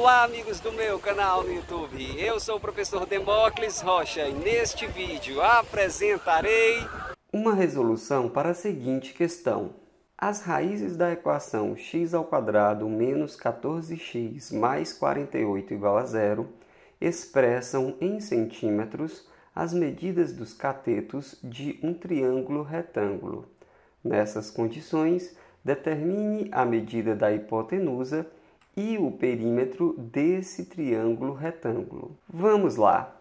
Olá amigos do meu canal no YouTube, eu sou o professor Demócles Rocha e neste vídeo apresentarei uma resolução para a seguinte questão. As raízes da equação x ao quadrado menos 14x mais 48 igual a zero expressam em centímetros as medidas dos catetos de um triângulo retângulo. Nessas condições, determine a medida da hipotenusa e o perímetro desse triângulo retângulo. Vamos lá!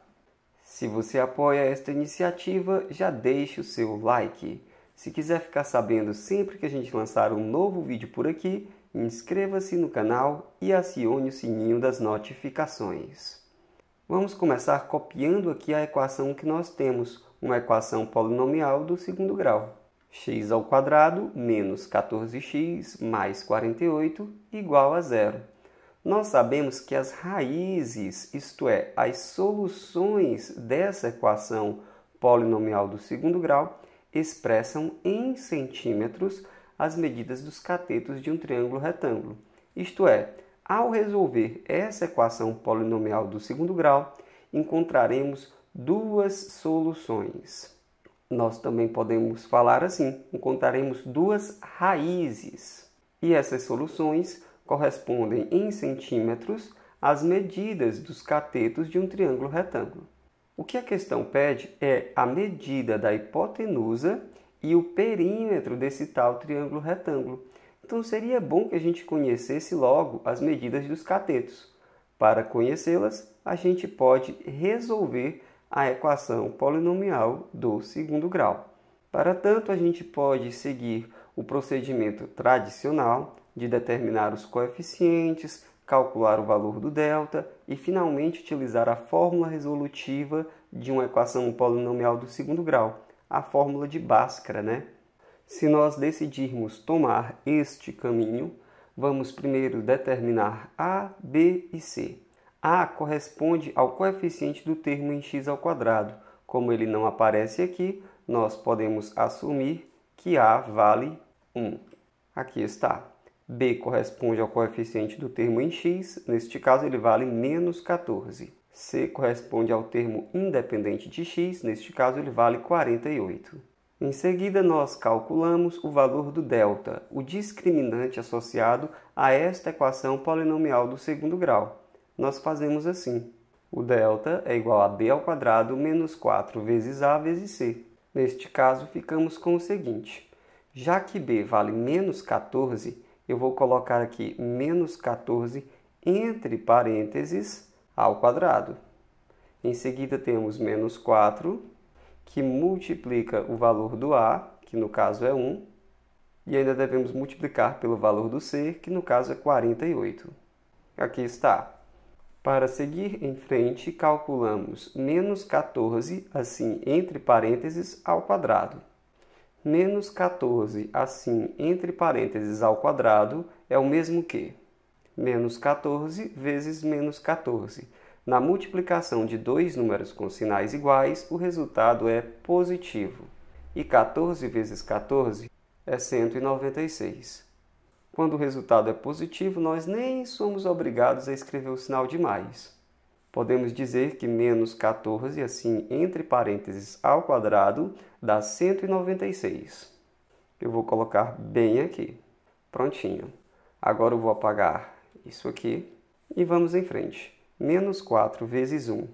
Se você apoia esta iniciativa, já deixe o seu like. Se quiser ficar sabendo sempre que a gente lançar um novo vídeo por aqui, inscreva-se no canal e acione o sininho das notificações. Vamos começar copiando aqui a equação que nós temos, uma equação polinomial do segundo grau x ao quadrado menos 14x mais 48 igual a zero. Nós sabemos que as raízes, isto é, as soluções dessa equação polinomial do segundo grau, expressam em centímetros as medidas dos catetos de um triângulo retângulo. Isto é, ao resolver essa equação polinomial do segundo grau, encontraremos duas soluções. Nós também podemos falar assim: encontraremos duas raízes. E essas soluções correspondem em centímetros às medidas dos catetos de um triângulo retângulo. O que a questão pede é a medida da hipotenusa e o perímetro desse tal triângulo retângulo. Então seria bom que a gente conhecesse logo as medidas dos catetos. Para conhecê-las, a gente pode resolver a equação polinomial do segundo grau. Para tanto, a gente pode seguir o procedimento tradicional de determinar os coeficientes, calcular o valor do delta e finalmente utilizar a fórmula resolutiva de uma equação polinomial do segundo grau, a fórmula de Bhaskara, né? Se nós decidirmos tomar este caminho, vamos primeiro determinar A, B e C. A corresponde ao coeficiente do termo em x ao quadrado. Como ele não aparece aqui, nós podemos assumir que A vale 1. Aqui está. B corresponde ao coeficiente do termo em x, neste caso ele vale menos 14. C corresponde ao termo independente de x, neste caso ele vale 48. Em seguida, nós calculamos o valor do delta, o discriminante associado a esta equação polinomial do segundo grau nós fazemos assim. O delta é igual a b ao quadrado menos 4 vezes a vezes c. Neste caso, ficamos com o seguinte. Já que b vale menos 14, eu vou colocar aqui menos 14 entre parênteses ao quadrado. Em seguida, temos menos 4, que multiplica o valor do a, que no caso é 1, e ainda devemos multiplicar pelo valor do c, que no caso é 48. Aqui está. Para seguir em frente, calculamos menos 14, assim entre parênteses, ao quadrado. Menos 14, assim entre parênteses, ao quadrado é o mesmo que menos 14 vezes menos 14. Na multiplicação de dois números com sinais iguais, o resultado é positivo. E 14 vezes 14 é 196. Quando o resultado é positivo, nós nem somos obrigados a escrever o sinal de mais. Podemos dizer que menos 14, assim entre parênteses ao quadrado, dá 196. Eu vou colocar bem aqui. Prontinho. Agora eu vou apagar isso aqui e vamos em frente. Menos 4 vezes 1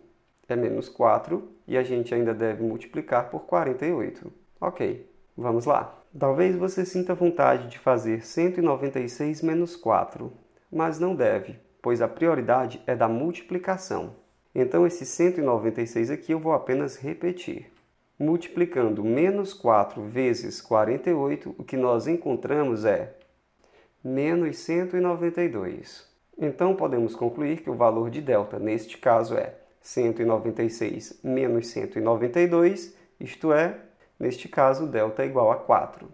é menos 4 e a gente ainda deve multiplicar por 48. Ok, vamos lá. Talvez você sinta vontade de fazer 196 menos 4, mas não deve, pois a prioridade é da multiplicação. Então, esse 196 aqui eu vou apenas repetir. Multiplicando menos 4 vezes 48, o que nós encontramos é menos 192. Então, podemos concluir que o valor de delta, neste caso, é 196 menos 192, isto é Neste caso, delta é igual a 4.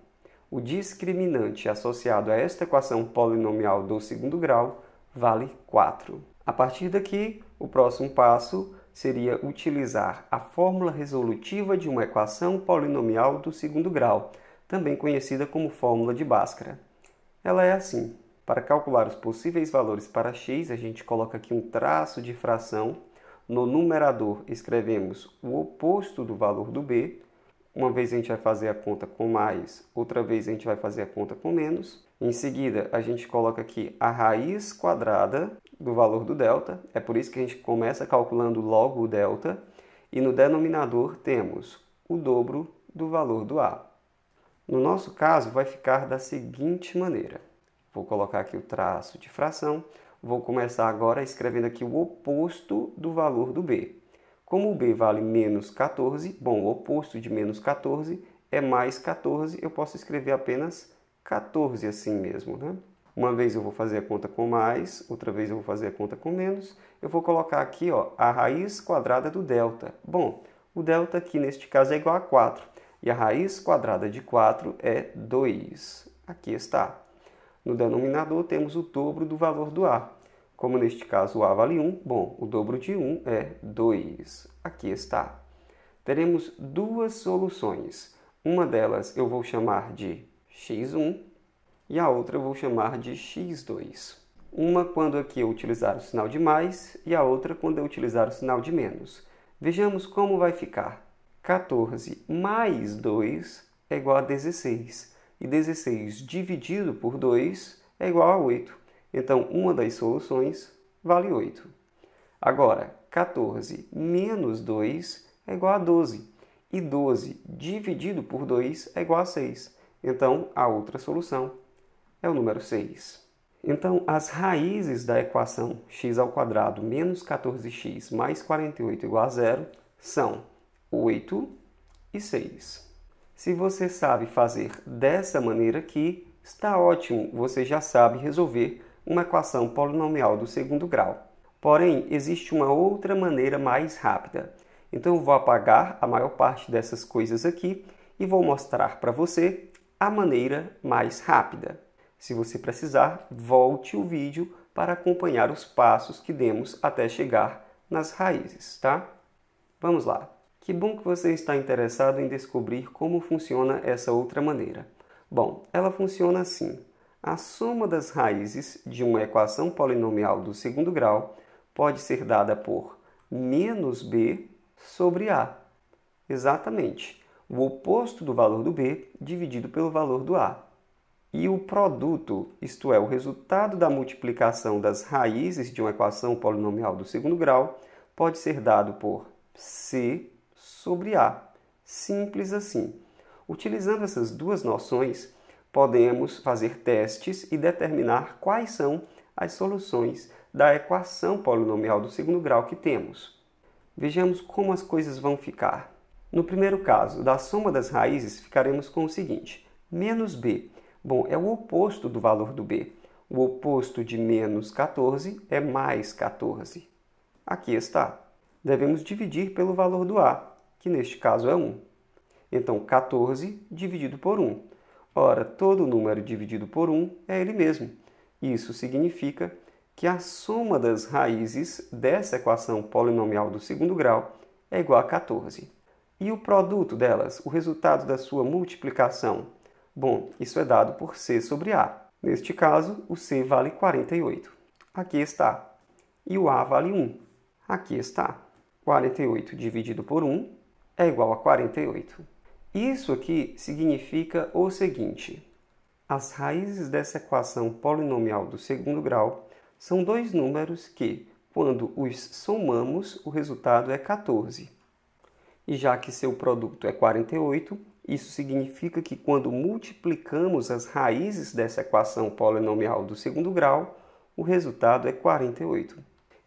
O discriminante associado a esta equação polinomial do segundo grau vale 4. A partir daqui, o próximo passo seria utilizar a fórmula resolutiva de uma equação polinomial do segundo grau, também conhecida como fórmula de Bhaskara. Ela é assim. Para calcular os possíveis valores para x, a gente coloca aqui um traço de fração. No numerador escrevemos o oposto do valor do b uma vez a gente vai fazer a conta com mais, outra vez a gente vai fazer a conta com menos. Em seguida, a gente coloca aqui a raiz quadrada do valor do delta. É por isso que a gente começa calculando logo o delta. E no denominador temos o dobro do valor do A. No nosso caso, vai ficar da seguinte maneira. Vou colocar aqui o traço de fração. Vou começar agora escrevendo aqui o oposto do valor do B. Como o B vale menos 14, bom, o oposto de menos 14 é mais 14, eu posso escrever apenas 14 assim mesmo, né? Uma vez eu vou fazer a conta com mais, outra vez eu vou fazer a conta com menos. Eu vou colocar aqui ó, a raiz quadrada do delta. Bom, o delta aqui neste caso é igual a 4. E a raiz quadrada de 4 é 2. Aqui está. No denominador temos o dobro do valor do A. Como neste caso o A vale 1, bom, o dobro de 1 é 2. Aqui está. Teremos duas soluções. Uma delas eu vou chamar de x1 e a outra eu vou chamar de x2. Uma quando aqui eu utilizar o sinal de mais e a outra quando eu utilizar o sinal de menos. Vejamos como vai ficar. 14 mais 2 é igual a 16. E 16 dividido por 2 é igual a 8. Então, uma das soluções vale 8. Agora, 14 menos 2 é igual a 12. E 12 dividido por 2 é igual a 6. Então, a outra solução é o número 6. Então, as raízes da equação x ao quadrado menos 14x mais 48 igual a zero são 8 e 6. Se você sabe fazer dessa maneira aqui, está ótimo, você já sabe resolver uma equação polinomial do segundo grau. Porém, existe uma outra maneira mais rápida. Então, eu vou apagar a maior parte dessas coisas aqui e vou mostrar para você a maneira mais rápida. Se você precisar, volte o vídeo para acompanhar os passos que demos até chegar nas raízes, tá? Vamos lá. Que bom que você está interessado em descobrir como funciona essa outra maneira. Bom, ela funciona assim. A soma das raízes de uma equação polinomial do segundo grau pode ser dada por menos b sobre a. Exatamente, o oposto do valor do b dividido pelo valor do a. E o produto, isto é, o resultado da multiplicação das raízes de uma equação polinomial do segundo grau, pode ser dado por c sobre a. Simples assim. Utilizando essas duas noções, podemos fazer testes e determinar quais são as soluções da equação polinomial do segundo grau que temos. Vejamos como as coisas vão ficar. No primeiro caso, da soma das raízes, ficaremos com o seguinte: menos b. Bom, é o oposto do valor do b. O oposto de menos 14 é mais 14. Aqui está. Devemos dividir pelo valor do a, que neste caso é 1. Então, 14 dividido por 1. Ora, todo número dividido por 1 é ele mesmo. Isso significa que a soma das raízes dessa equação polinomial do segundo grau é igual a 14. E o produto delas, o resultado da sua multiplicação? Bom, isso é dado por C sobre A. Neste caso, o C vale 48. Aqui está. E o A vale 1. Aqui está. 48 dividido por 1 é igual a 48. Isso aqui significa o seguinte: as raízes dessa equação polinomial do segundo grau são dois números que, quando os somamos, o resultado é 14. E já que seu produto é 48, isso significa que quando multiplicamos as raízes dessa equação polinomial do segundo grau, o resultado é 48.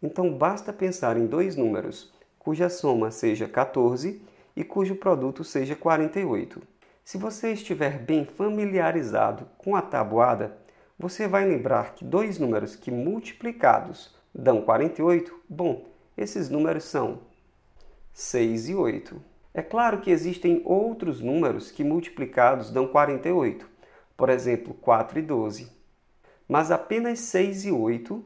Então basta pensar em dois números cuja soma seja 14 e cujo produto seja 48. Se você estiver bem familiarizado com a tabuada, você vai lembrar que dois números que multiplicados dão 48, bom, esses números são 6 e 8. É claro que existem outros números que multiplicados dão 48, por exemplo, 4 e 12. Mas apenas 6 e 8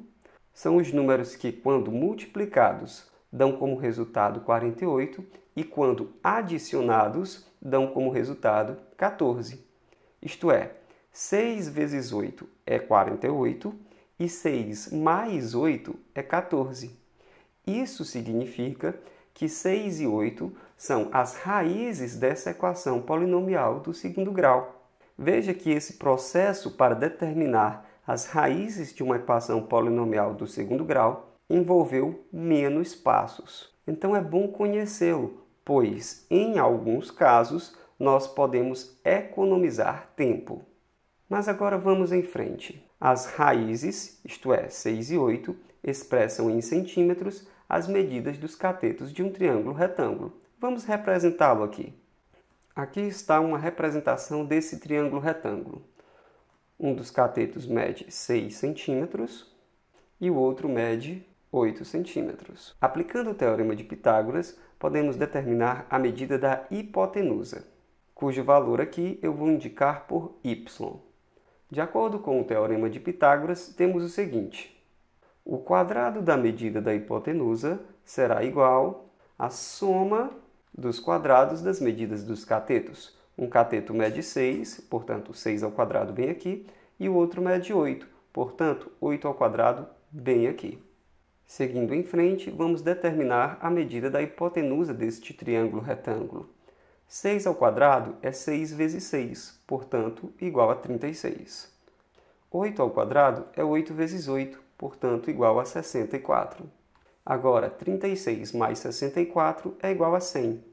são os números que, quando multiplicados, dão como resultado 48 e quando adicionados, dão como resultado 14. Isto é, 6 vezes 8 é 48 e 6 mais 8 é 14. Isso significa que 6 e 8 são as raízes dessa equação polinomial do segundo grau. Veja que esse processo para determinar as raízes de uma equação polinomial do segundo grau envolveu menos passos. Então é bom conhecê-lo pois em alguns casos nós podemos economizar tempo. Mas agora vamos em frente. As raízes, isto é, 6 e 8, expressam em centímetros as medidas dos catetos de um triângulo retângulo. Vamos representá-lo aqui. Aqui está uma representação desse triângulo retângulo. Um dos catetos mede 6 centímetros e o outro mede 8 centímetros. Aplicando o teorema de Pitágoras, podemos determinar a medida da hipotenusa, cujo valor aqui eu vou indicar por y. De acordo com o teorema de Pitágoras, temos o seguinte: o quadrado da medida da hipotenusa será igual à soma dos quadrados das medidas dos catetos. Um cateto mede 6, portanto 6 ao quadrado bem aqui, e o outro mede 8, portanto 8 ao quadrado bem aqui. Seguindo em frente, vamos determinar a medida da hipotenusa deste triângulo retângulo. 6 ao quadrado é 6 vezes 6, portanto, igual a 36. 8 ao quadrado é 8 vezes 8, portanto, igual a 64. Agora, 36 mais 64 é igual a 100.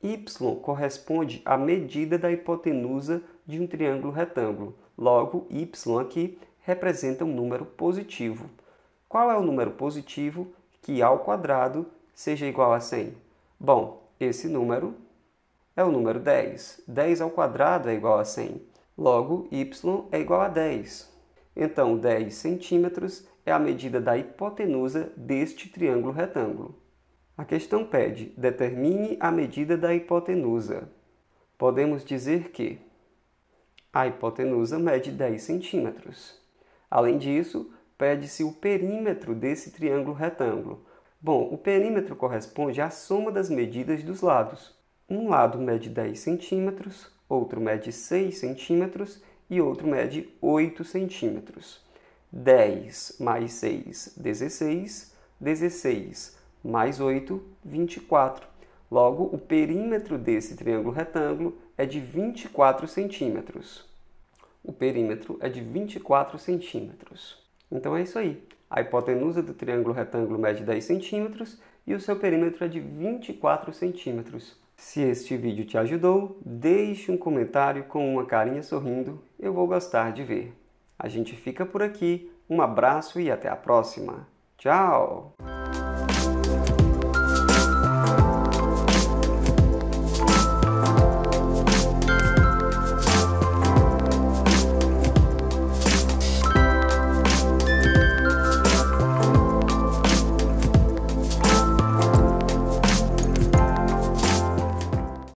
Y corresponde à medida da hipotenusa de um triângulo retângulo. Logo, Y aqui representa um número positivo. Qual é o número positivo que ao quadrado seja igual a 100? Bom, esse número é o número 10. 10 ao quadrado é igual a 100. Logo, y é igual a 10. Então, 10 centímetros é a medida da hipotenusa deste triângulo retângulo. A questão pede: determine a medida da hipotenusa. Podemos dizer que a hipotenusa mede 10 centímetros. Além disso, pede-se o perímetro desse triângulo retângulo. Bom, o perímetro corresponde à soma das medidas dos lados. Um lado mede 10 centímetros, outro mede 6 centímetros e outro mede 8 centímetros. 10 mais 6, 16. 16 mais 8, 24. Logo, o perímetro desse triângulo retângulo é de 24 centímetros. O perímetro é de 24 centímetros. Então é isso aí. A hipotenusa do triângulo retângulo mede 10 centímetros e o seu perímetro é de 24 centímetros. Se este vídeo te ajudou, deixe um comentário com uma carinha sorrindo, eu vou gostar de ver. A gente fica por aqui, um abraço e até a próxima. Tchau!